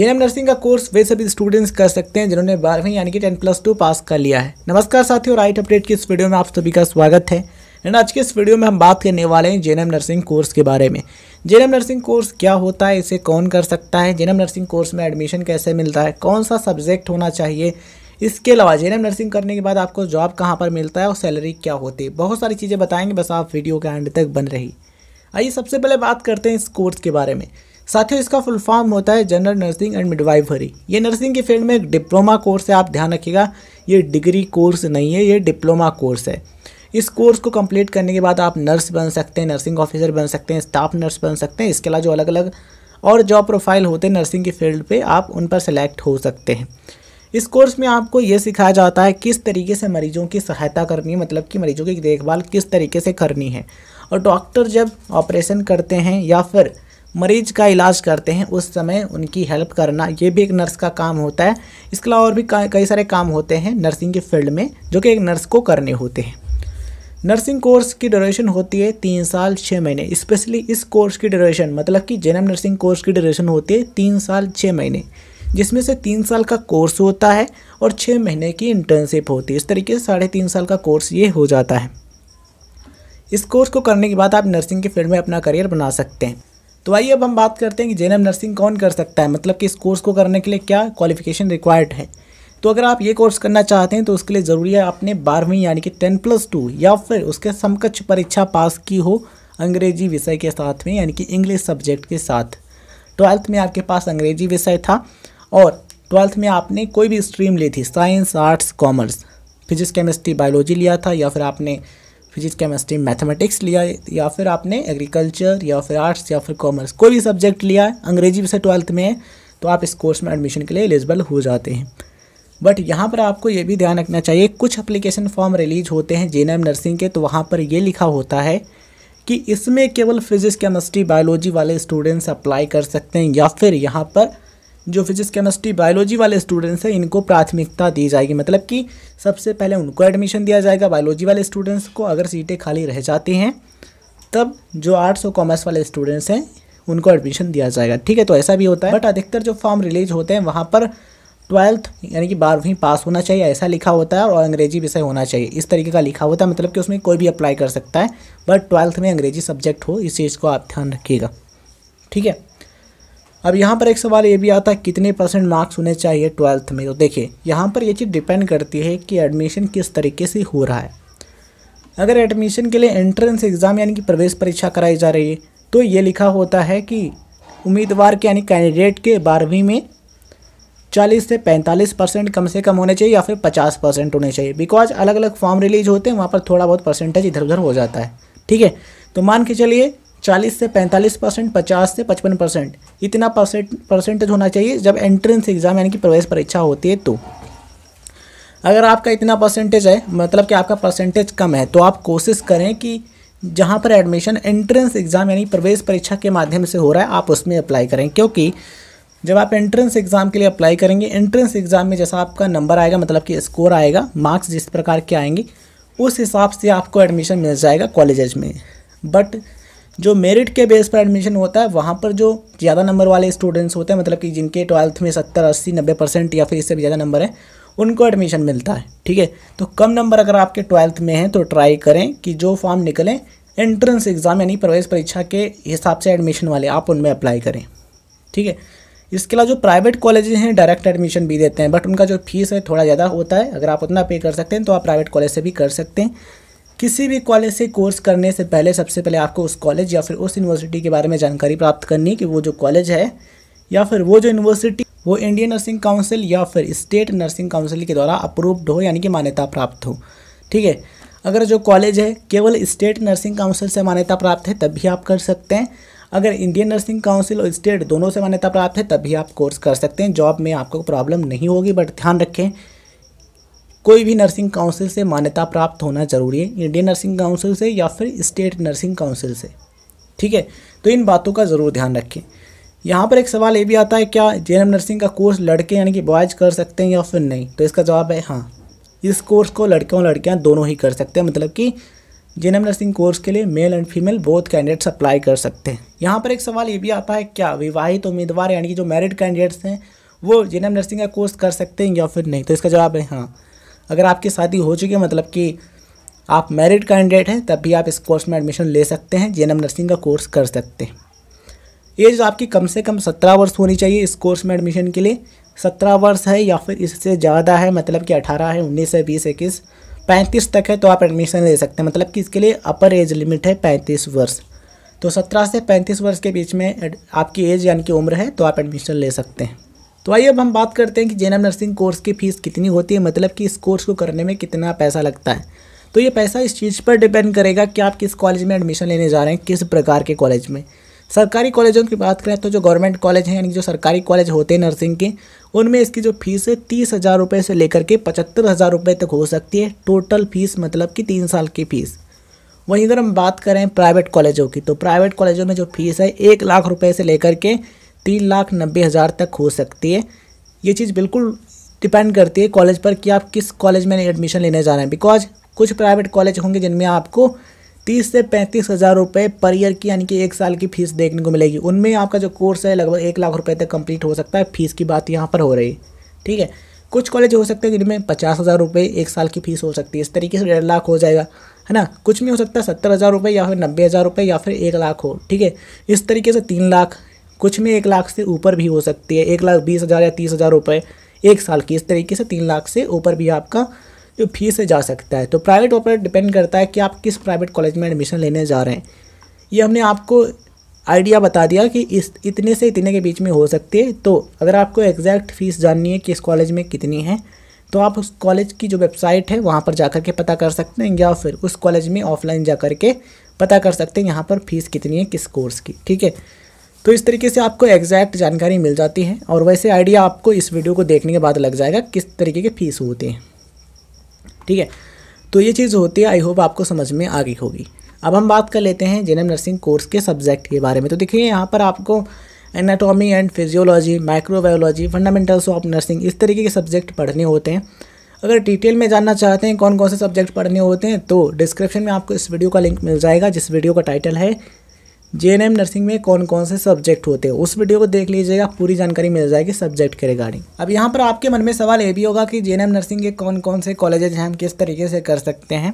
M nursing का course वे सभी स्टूडेंट्स कर सकते हैं जिन्होंने बारहवीं यानी कि टेन प्लस टू पास कर लिया है नमस्कार साथियों राइट अपडेट की इस वीडियो में आप सभी का स्वागत है एंड आज के इस वीडियो में हम बात करने वाले हैं जेनम नर्सिंग कोर्स के बारे में जेनम नर्सिंग कोर्स क्या होता है इसे कौन कर सकता है जेनम नर्सिंग कोर्स में एडमिशन कैसे मिलता है कौन सा सब्जेक्ट होना चाहिए इसके अलावा जेनम नर्सिंग करने के बाद आपको जॉब कहाँ पर मिलता है और सैलरी क्या होती है बहुत सारी चीज़ें बताएंगे बस आप वीडियो के एंड तक बन रही आइए सबसे पहले बात करते हैं इस कोर्स के बारे में साथ ही इसका फुल फॉर्म होता है जनरल नर्सिंग एंड मिडवाइवरी ये नर्सिंग के फील्ड में एक डिप्लोमा कोर्स है आप ध्यान रखिएगा ये डिग्री कोर्स नहीं है ये डिप्लोमा कोर्स है इस कोर्स को कंप्लीट करने के बाद आप नर्स बन सकते हैं नर्सिंग ऑफिसर बन सकते हैं स्टाफ नर्स बन सकते हैं इसके अलावा जो अलग अलग और जॉब प्रोफाइल होते हैं नर्सिंग के फील्ड पर आप उन पर सेलेक्ट हो सकते हैं इस कोर्स में आपको ये सिखाया जाता है किस तरीके से मरीजों की सहायता करनी है मतलब कि मरीजों की देखभाल किस तरीके से करनी है और डॉक्टर जब ऑपरेशन करते हैं या फिर मरीज का इलाज करते हैं उस समय उनकी हेल्प करना ये भी एक नर्स का काम होता है इसके अलावा और भी कई सारे काम होते हैं नर्सिंग के फील्ड में जो कि एक नर्स को करने होते हैं नर्सिंग कोर्स की ड्यूरेशन होती है तीन साल छः महीने स्पेशली इस कोर्स की ड्यूरेशन मतलब कि जेनम नर्सिंग कोर्स की ड्यूरेशन होती है तीन साल छः महीने जिसमें से तीन साल का कोर्स होता है और छः महीने की इंटर्नशिप होती है इस तरीके से साढ़े तीन साल का कोर्स ये हो जाता है इस कोर्स को करने के बाद आप नर्सिंग के फील्ड में अपना करियर बना सकते हैं तो आइए अब हम बात करते हैं कि जे नर्सिंग कौन कर सकता है मतलब कि इस कोर्स को करने के लिए क्या क्वालिफिकेशन रिक्वायर्ड है तो अगर आप ये कोर्स करना चाहते हैं तो उसके लिए ज़रूरी है आपने बारहवीं यानी कि टेन प्लस टू या फिर उसके समकक्ष परीक्षा पास की हो अंग्रेजी विषय के साथ में यानी कि इंग्लिश सब्जेक्ट के साथ ट्वेल्थ में आपके पास अंग्रेजी विषय था और ट्वेल्थ में आपने कोई भी स्ट्रीम ली थी science arts commerce physics chemistry biology लिया था या फिर आपने फिजिक्स केमिस्ट्री मैथमेटिक्स लिया या फिर आपने एग्रीकल्चर या फिर आर्ट्स या फिर कॉमर्स कोई भी सब्जेक्ट लिया है अंग्रेजी भी से ट्वेल्थ में है तो आप इस कोर्स में एडमिशन के लिए एलिजिबल हो जाते हैं बट यहाँ पर आपको ये भी ध्यान रखना चाहिए कुछ अप्लीकेशन फॉर्म रिलीज होते हैं जे नर्सिंग के तो वहाँ पर ये लिखा होता है कि इसमें केवल फिजिक्स केमिस्ट्री बायोलॉजी वाले स्टूडेंट्स अप्लाई कर सकते हैं या फिर यहाँ पर जो फिजिक्स केमिस्ट्री बायोलॉजी वाले स्टूडेंट्स हैं इनको प्राथमिकता दी जाएगी मतलब कि सबसे पहले उनको एडमिशन दिया जाएगा बायोलॉजी वाले स्टूडेंट्स को अगर सीटें खाली रह जाती हैं तब जो आर्ट्स और कॉमर्स वाले स्टूडेंट्स हैं उनको एडमिशन दिया जाएगा ठीक है तो ऐसा भी होता है बट अधिकतर जो फॉर्म रिलीज होते हैं वहाँ पर ट्वेल्थ यानी कि बारहवीं पास होना चाहिए ऐसा लिखा होता है और अंग्रेजी विषय होना चाहिए इस तरीके का लिखा होता है मतलब कि उसमें कोई भी अप्लाई कर सकता है बट ट्वेल्थ में अंग्रेजी सब्जेक्ट हो इस चीज़ को आप ध्यान रखिएगा ठीक है अब यहाँ पर एक सवाल ये भी आता है कितने परसेंट मार्क्स होने चाहिए ट्वेल्थ में तो देखिए यहाँ पर ये चीज़ डिपेंड करती है कि एडमिशन किस तरीके से हो रहा है अगर एडमिशन के लिए एंट्रेंस एग्ज़ाम यानी कि प्रवेश परीक्षा कराई जा रही है तो ये लिखा होता है कि उम्मीदवार के यानी कैंडिडेट के बारहवीं में चालीस से पैंतालीस परसेंट कम से कम होने चाहिए या फिर पचास परसेंट होने चाहिए बिकॉज अलग अलग फॉर्म रिलीज होते हैं वहाँ पर थोड़ा बहुत परसेंटेज इधर उधर हो जाता है ठीक है तो मान के चलिए चालीस से पैंतालीस परसेंट पचास से पचपन परसेंट इतना परसेंट परसेंटेज होना चाहिए जब एंट्रेंस एग्ज़ाम यानी कि प्रवेश परीक्षा होती है तो अगर आपका इतना परसेंटेज है मतलब कि आपका परसेंटेज कम है तो आप कोशिश करें कि जहाँ पर एडमिशन एंट्रेंस एग्ज़ाम यानी प्रवेश परीक्षा के माध्यम से हो रहा है आप उसमें अप्लाई करें क्योंकि जब आप एंट्रेंस एग्ज़ाम के लिए अप्लाई करेंगे एंट्रेंस एग्ज़ाम में जैसा आपका नंबर आएगा मतलब कि स्कोर आएगा मार्क्स जिस प्रकार के आएंगे उस हिसाब से आपको एडमिशन मिल जाएगा कॉलेजेज में बट जो मेरिट के बेस पर एडमिशन होता है वहाँ पर जो ज़्यादा नंबर वाले स्टूडेंट्स होते हैं मतलब कि जिनके ट्वेल्थ में सत्तर अस्सी नब्बे परसेंट या फिर इससे भी ज़्यादा नंबर है उनको एडमिशन मिलता है ठीक है तो कम नंबर अगर आपके ट्वेल्थ में हैं तो ट्राई करें कि जो फॉर्म निकलें एंट्रेंस एग्ज़ाम यानी प्रवेश परीक्षा के हिसाब से एडमिशन वाले आप उनमें अप्लाई करें ठीक है इसके अलावा जो प्राइवेट कॉलेज हैं डायरेक्ट एडमिशन भी देते हैं बट उनका जो फीस है थोड़ा ज़्यादा होता है अगर आप उतना पे कर सकते हैं तो आप प्राइवेट कॉलेज से भी कर सकते हैं किसी भी कॉलेज से कोर्स करने से पहले सबसे पहले आपको उस कॉलेज या फिर उस यूनिवर्सिटी के बारे में जानकारी प्राप्त करनी कि वो जो कॉलेज है या फिर वो जो यूनिवर्सिटी वो इंडियन नर्सिंग काउंसिल या फिर स्टेट नर्सिंग काउंसिल के द्वारा अप्रूव्ड हो यानी कि मान्यता प्राप्त हो ठीक है अगर जो कॉलेज है केवल स्टेट नर्सिंग काउंसिल से मान्यता प्राप्त है तब भी आप कर सकते हैं अगर इंडियन नर्सिंग काउंसिल और स्टेट दोनों से मान्यता प्राप्त है तब भी आप कोर्स कर सकते हैं जॉब में आपको प्रॉब्लम नहीं होगी बट ध्यान रखें कोई भी नर्सिंग काउंसिल से मान्यता प्राप्त होना जरूरी है इंडियन नर्सिंग काउंसिल से या फिर स्टेट नर्सिंग काउंसिल से ठीक है तो इन बातों का ज़रूर ध्यान रखें यहाँ पर एक सवाल ये भी आता है क्या जे नर्सिंग का कोर्स लड़के यानी कि बॉयज़ कर सकते हैं या फिर नहीं तो इसका जवाब है हाँ इस कोर्स को लड़के और लड़कियाँ दोनों ही कर सकते हैं मतलब कि जे नर्सिंग कोर्स के लिए male and female both candidates apply कर सकते हैं यहाँ पर एक सवाल ये भी आता है क्या विवाहित उम्मीदवार यानी कि जो मैरिड कैंडिडेट्स हैं वो जे नर्सिंग का कोर्स कर सकते हैं या फिर नहीं तो इसका जवाब है हाँ अगर आपकी शादी हो चुकी है मतलब कि आप मैरिड कैंडिडेट हैं तब भी आप इस कोर्स में एडमिशन ले सकते हैं जे नर्सिंग का कोर्स कर सकते हैं एज तो आपकी कम से कम सत्रह वर्ष होनी चाहिए इस कोर्स में एडमिशन के लिए सत्रह वर्ष है या फिर इससे ज़्यादा है मतलब कि अठारह है उन्नीस है बीस इक्कीस पैंतीस तक है तो आप एडमिशन ले सकते हैं मतलब कि इसके लिए अपर एज लिमिट है पैंतीस वर्ष तो सत्रह से पैंतीस वर्ष के बीच में आपकी एज यानी कि उम्र है तो आप एडमिशन ले सकते हैं तो आइए अब हम बात करते हैं कि जे नर्सिंग कोर्स की फ़ीस कितनी होती है मतलब कि इस कोर्स को करने में कितना पैसा लगता है तो ये पैसा इस चीज़ पर डिपेंड करेगा कि आप किस कॉलेज में एडमिशन लेने जा रहे हैं किस प्रकार के कॉलेज में सरकारी कॉलेजों की बात करें तो जो गवर्नमेंट कॉलेज हैं यानी जो सरकारी कॉलेज होते हैं नर्सिंग के उनमें इसकी जो फीस है तीस हज़ार रुपये से लेकर के पचहत्तर हज़ार रुपये तक हो सकती है टोटल फीस मतलब कि तीन साल की फ़ीस वहीं अगर हम बात करें प्राइवेट कॉलेजों की तो प्राइवेट कॉलेजों में जो फीस है एक लाख रुपये से लेकर के तीन लाख नब्बे हज़ार तक हो सकती है ये चीज़ बिल्कुल डिपेंड करती है कॉलेज पर कि आप किस कॉलेज में एडमिशन लेने जा रहे हैं बिकॉज कुछ प्राइवेट कॉलेज होंगे जिनमें आपको तीस से पैंतीस हज़ार रुपये पर ईयर की यानी कि एक साल की फ़ीस देखने को मिलेगी उनमें आपका जो कोर्स है लगभग एक लाख रुपये तक कंप्लीट हो सकता है फ़ीस की बात यहाँ पर हो रही है ठीक है कुछ कॉलेज हो सकते हैं जिनमें पचास हज़ार रुपये एक साल की फ़ीस हो सकती है इस तरीके से डेढ़ लाख हो जाएगा है ना कुछ नहीं हो सकता है सत्तर हज़ार रुपये या फिर नब्बे हज़ार रुपये या फिर एक लाख हो ठीक है इस तरीके से तीन लाख कुछ में एक लाख से ऊपर भी हो सकती है एक लाख बीस हज़ार या तीस हज़ार रुपये एक साल की इस तरीके से तीन लाख से ऊपर भी आपका जो फीस है जा सकता है तो प्राइवेट ऑपरेट डिपेंड करता है कि आप किस प्राइवेट कॉलेज में एडमिशन लेने जा रहे हैं ये हमने आपको आइडिया बता दिया कि इस इतने से इतने के बीच में हो सकती है तो अगर आपको एग्जैक्ट फ़ीस जाननी है कि इस कॉलेज में कितनी है तो आप उस कॉलेज की जो वेबसाइट है वहाँ पर जा कर के पता कर सकते हैं या फिर उस कॉलेज में ऑफलाइन जा कर के पता कर सकते हैं यहाँ पर फ़ीस कितनी है किस कोर्स की ठीक है तो इस तरीके से आपको एग्जैक्ट जानकारी मिल जाती है और वैसे आइडिया आपको इस वीडियो को देखने के बाद लग जाएगा किस तरीके की फ़ीस होती है ठीक है तो ये चीज़ होती है आई होप आपको समझ में आ गई होगी अब हम बात कर लेते हैं जेनम नर्सिंग कोर्स के सब्जेक्ट के बारे में तो देखिए यहाँ पर आपको anatomy and physiology microbiology fundamentals of nursing इस तरीके के सब्जेक्ट पढ़ने होते हैं अगर डिटेल में जानना चाहते हैं कौन कौन से सब्जेक्ट पढ़ने होते हैं तो डिस्क्रिप्शन में आपको इस वीडियो का लिंक मिल जाएगा जिस वीडियो का टाइटल है जे नर्सिंग में कौन कौन से सब्जेक्ट होते हैं उस वीडियो को देख लीजिएगा पूरी जानकारी मिल जाएगी सब्जेक्ट के रिगार्डिंग अब यहाँ पर आपके मन में सवाल ये भी होगा कि जे नर्सिंग के कौन कौन से कॉलेजेज हैं हम किस तरीके से कर सकते हैं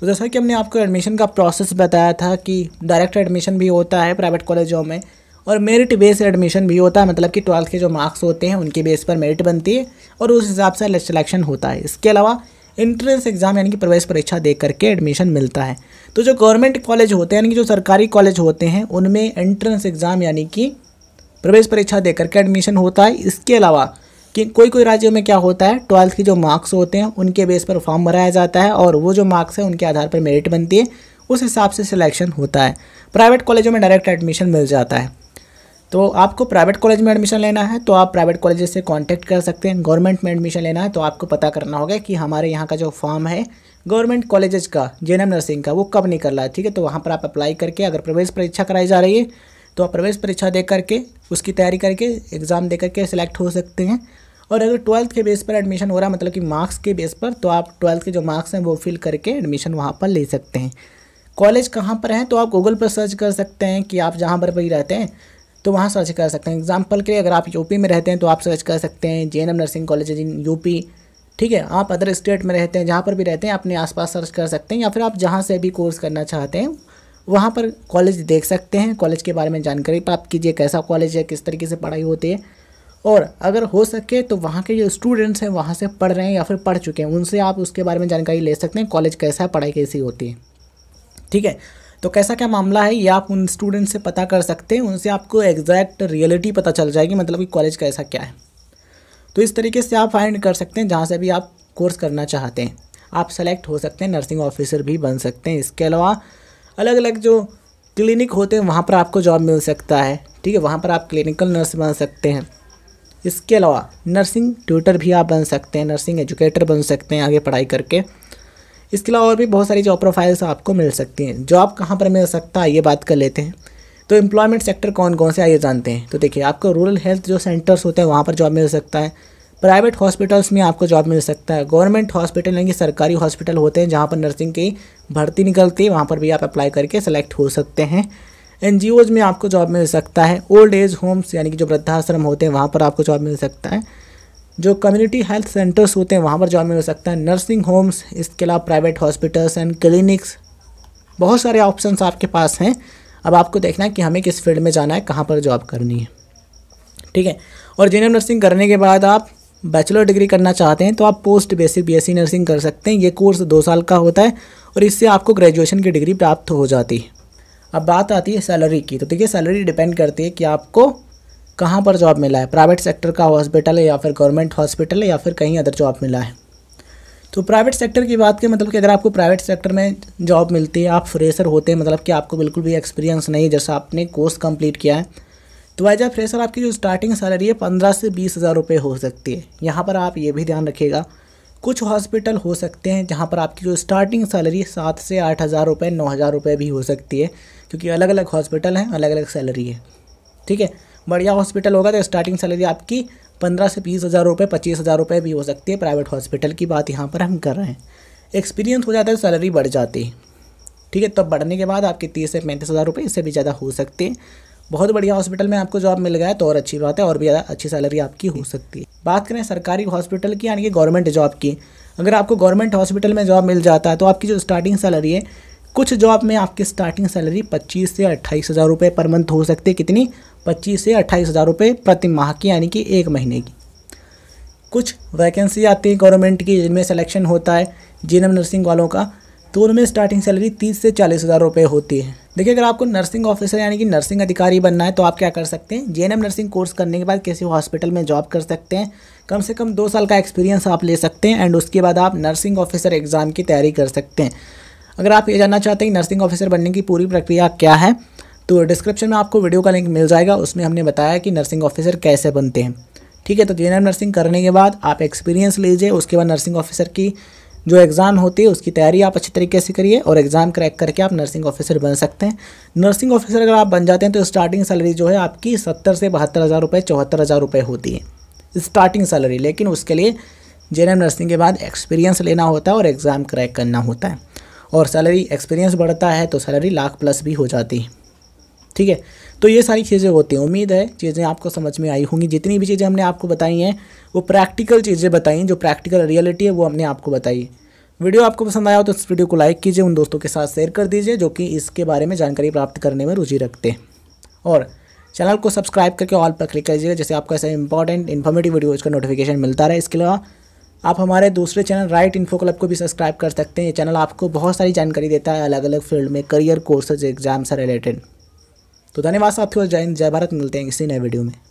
तो जैसा कि हमने आपको एडमिशन का प्रोसेस बताया था कि डायरेक्ट एडमिशन भी होता है प्राइवेट कॉलेजों में और मेरिट बेस एडमिशन भी होता है मतलब कि ट्वेल्थ के जो मार्क्स होते हैं उनके बेस पर मेरिट बनती है और उस हिसाब से सिलेक्शन होता है इसके अलावा एंट्रेंस एग्ज़ाम यानी कि प्रवेश परीक्षा दे करके एडमिशन मिलता है तो जो गवर्नमेंट कॉलेज होते हैं यानी कि जो सरकारी कॉलेज होते हैं उनमें एंट्रेंस एग्ज़ाम यानी कि प्रवेश परीक्षा दे करके एडमिशन होता है इसके अलावा कि कोई कोई राज्यों में क्या होता है ट्वेल्थ के जो मार्क्स होते हैं उनके बेस पर फॉर्म भराया जाता है और वो जो मार्क्स हैं उनके आधार पर मेरिट बनती है उस हिसाब से सिलेक्शन होता है प्राइवेट कॉलेजों में डायरेक्ट एडमिशन मिल जाता है तो आपको प्राइवेट कॉलेज में एडमिशन लेना है तो आप प्राइवेट कॉलेज से कॉन्टैक्ट कर सकते हैं गवर्नमेंट में एडमिशन लेना है तो आपको पता करना होगा कि हमारे यहाँ का जो फॉर्म है गवर्नमेंट कॉलेजेस का जे नर्सिंग का वो कब निकल रहा है ठीक है तो वहाँ पर आप अप्लाई करके अगर प्रवेश परीक्षा कराई जा रही है तो आप प्रवेश परीक्षा दे करके उसकी तैयारी करके एग्ज़ाम दे करके सिलेक्ट हो सकते हैं और अगर ट्वेल्थ के बेस पर एडमिशन हो रहा है मतलब कि मार्क्स के बेस पर तो आप ट्वेल्थ के जो मार्क्स हैं वो फिल करके एडमिशन वहाँ पर ले सकते हैं कॉलेज कहाँ पर है तो आप गूगल पर सर्च कर सकते हैं कि आप जहाँ पर भी रहते हैं तो वहाँ सर्च कर सकते हैं एग्जाम्पल के लिए अगर आप यूपी में रहते हैं तो आप सर्च कर सकते हैं जे नर्सिंग कॉलेज इन यूपी ठीक है आप अदर स्टेट में रहते हैं जहाँ पर भी रहते हैं अपने आसपास सर्च कर सकते हैं या फिर आप जहाँ से भी कोर्स करना चाहते हैं वहाँ पर कॉलेज देख सकते हैं कॉलेज के बारे में जानकारी प्राप्त कीजिए कैसा कॉलेज है किस तरीके से पढ़ाई होती है और अगर हो सके तो वहाँ के जो स्टूडेंट्स हैं वहाँ से पढ़ रहे हैं या फिर पढ़ चुके हैं उनसे आप उसके बारे में जानकारी ले सकते हैं कॉलेज कैसा है पढ़ाई कैसी होती है ठीक है तो कैसा क्या मामला है ये आप उन स्टूडेंट से पता कर सकते हैं उनसे आपको एग्जैक्ट रियलिटी पता चल जाएगी मतलब कि कॉलेज कैसा क्या है तो इस तरीके से आप फाइंड कर सकते हैं जहाँ से भी आप कोर्स करना चाहते हैं आप सेलेक्ट हो सकते हैं नर्सिंग ऑफिसर भी बन सकते हैं इसके अलावा अलग अलग जो क्लिनिक होते हैं वहाँ पर आपको जॉब मिल सकता है ठीक है वहाँ पर आप क्लिनिकल नर्स बन सकते हैं इसके अलावा नर्सिंग ट्यूटर भी आप बन सकते हैं नर्सिंग एजुकेटर बन सकते हैं आगे पढ़ाई करके इसके अलावा और भी बहुत सारी जॉब प्रोफाइल्स आपको मिल सकती हैं जॉब कहाँ पर मिल सकता है ये बात कर लेते हैं तो एम्प्लॉयमेंट सेक्टर कौन कौन से आइए जानते हैं तो देखिए आपको रूरल हेल्थ जो सेंटर्स होते हैं वहाँ पर जॉब मिल सकता है प्राइवेट हॉस्पिटल्स में आपको जॉब मिल सकता है गवर्नमेंट हॉस्पिटल यानी सरकारी हॉस्पिटल होते हैं जहाँ पर नर्सिंग की भर्ती निकलती है वहाँ पर भी आप अप्लाई करके सेलेक्ट हो सकते हैं एन में आपको जॉब मिल सकता है ओल्ड एज होम्स यानी कि जो वृद्धाश्रम होते हैं वहाँ पर आपको जॉब मिल सकता है जो कम्युनिटी हेल्थ सेंटर्स होते हैं वहाँ पर ज्वाइन हो सकता है नर्सिंग होम्स इसके अलावा प्राइवेट हॉस्पिटल्स एंड क्लिनिक्स बहुत सारे ऑप्शन आपके पास हैं अब आपको देखना है कि हमें किस फील्ड में जाना है कहाँ पर जॉब करनी है ठीक है और जेनरल नर्सिंग करने के बाद आप बैचलर डिग्री करना चाहते हैं तो आप पोस्ट बेसिक बीएससी नर्सिंग कर सकते हैं ये कोर्स दो साल का होता है और इससे आपको ग्रेजुएशन की डिग्री प्राप्त हो जाती है अब बात आती है सैलरी की तो देखिए सैलरी डिपेंड करती है कि आपको कहाँ पर जॉब मिला है प्राइवेट सेक्टर का हॉस्पिटल है या फिर गवर्नमेंट हॉस्पिटल है या फिर कहीं अदर जॉब मिला है तो प्राइवेट सेक्टर की बात करें मतलब कि अगर आपको प्राइवेट सेक्टर में जॉब मिलती है आप फ्रेशर होते हैं मतलब कि आपको बिल्कुल भी एक्सपीरियंस नहीं जैसा आपने कोर्स कंप्लीट किया है तो वाइज फ्रेशर आपकी जो स्टार्टिंग सैलरी है पंद्रह से बीस हज़ार रुपये हो सकती है यहाँ पर आप ये भी ध्यान रखिएगा कुछ हॉस्पिटल हो सकते हैं जहाँ पर आपकी जो स्टार्टिंग सैलरी सात से आठ हज़ार रुपये नौ हज़ार रुपये भी हो सकती है क्योंकि अलग अलग हॉस्पिटल हैं अलग अलग सैलरी है ठीक है बढ़िया हॉस्पिटल होगा तो स्टार्टिंग सैलरी आपकी पंद्रह से बीस हज़ार रुपये पच्चीस हज़ार रुपये भी हो सकती है प्राइवेट हॉस्पिटल की बात यहाँ पर हम कर रहे हैं एक्सपीरियंस हो जाता है तो सैलरी बढ़ जाती है ठीक है तब तो बढ़ने के बाद आपके तीस से पैंतीस हज़ार रुपये इससे भी ज़्यादा हो सकते हैं बहुत बढ़िया हॉस्पिटल में आपको जॉब मिल गया है तो और अच्छी बात है और भी ज़्यादा अच्छी सैलरी आपकी हो सकती है बात करें सरकारी हॉस्पिटल की यानी कि गवर्नमेंट जॉब की अगर आपको गवर्नमेंट हॉस्पिटल में जॉब मिल जाता है तो आपकी जो स्टार्टिंग सैलरी है कुछ जॉब में आपकी स्टार्टिंग सैलरी पच्चीस से अट्ठाईस हज़ार रुपये पर मंथ हो सकती है कितनी पच्चीस से अट्ठाईस हज़ार रुपये प्रति माह की यानी कि एक महीने की कुछ वैकेंसी आती है गवर्नमेंट की जिनमें सिलेक्शन होता है जीनम नर्सिंग वालों का तो उनमें स्टार्टिंग सैलरी तीस से चालीस हज़ार रुपये होती है देखिए अगर आपको नर्सिंग ऑफिसर यानी कि नर्सिंग अधिकारी बनना है तो आप क्या कर सकते हैं जे नर्सिंग कोर्स करने के बाद किसी हॉस्पिटल में जॉब कर सकते हैं कम से कम दो साल का एक्सपीरियंस आप ले सकते हैं एंड उसके बाद आप नर्सिंग ऑफिसर एग्ज़ाम की तैयारी कर सकते हैं अगर आप ये जानना चाहते हैं कि नर्सिंग ऑफिसर बनने की पूरी प्रक्रिया क्या है तो डिस्क्रिप्शन में आपको वीडियो का लिंक मिल जाएगा उसमें हमने बताया कि नर्सिंग ऑफिसर कैसे बनते हैं ठीक है तो जनरल नर्सिंग करने के बाद आप एक्सपीरियंस लीजिए उसके बाद नर्सिंग ऑफिसर की जो एग्ज़ाम होती है उसकी तैयारी आप अच्छे तरीके से करिए और एग्ज़ाम क्रैक करके आप नर्सिंग ऑफिसर बन सकते हैं नर्सिंग ऑफिसर अगर आप बन जाते हैं तो स्टार्टिंग सैलरी जो है आपकी सत्तर से बहत्तर हज़ार रुपये चौहत्तर हज़ार रुपये होती है स्टार्टिंग सैलरी लेकिन उसके लिए जे नर्सिंग के बाद एक्सपीरियंस लेना होता है और एग्ज़ाम क्रैक करना होता है और सैलरी एक्सपीरियंस बढ़ता है तो सैलरी लाख प्लस भी हो जाती है ठीक है तो ये सारी चीज़ें होती हैं उम्मीद है चीज़ें आपको समझ में आई होंगी जितनी भी चीज़ें हमने आपको बताई हैं वो प्रैक्टिकल चीज़ें बताई हैं जो प्रैक्टिकल रियलिटी है वो हमने आपको बताई वीडियो आपको पसंद आया हो तो इस वीडियो को लाइक कीजिए उन दोस्तों के साथ शेयर कर दीजिए जो कि इसके बारे में जानकारी प्राप्त करने में रुचि रखते हैं और चैनल को सब्सक्राइब करके ऑल पर क्लिक दीजिए जैसे आपको ऐसे इंपॉर्टेंट इन्फॉर्मेटिव वीडियो का नोटिफिकेशन मिलता रहे इसके अलावा आप हमारे दूसरे चैनल राइट इन्फो क्लब को भी सब्सक्राइब कर सकते हैं ये चैनल आपको बहुत सारी जानकारी देता है अलग अलग फील्ड में करियर कोर्सेज एग्जाम से रिलेटेड तो धन्यवाद साथियों जय हिंद जय भारत मिलते हैं इसी नए वीडियो में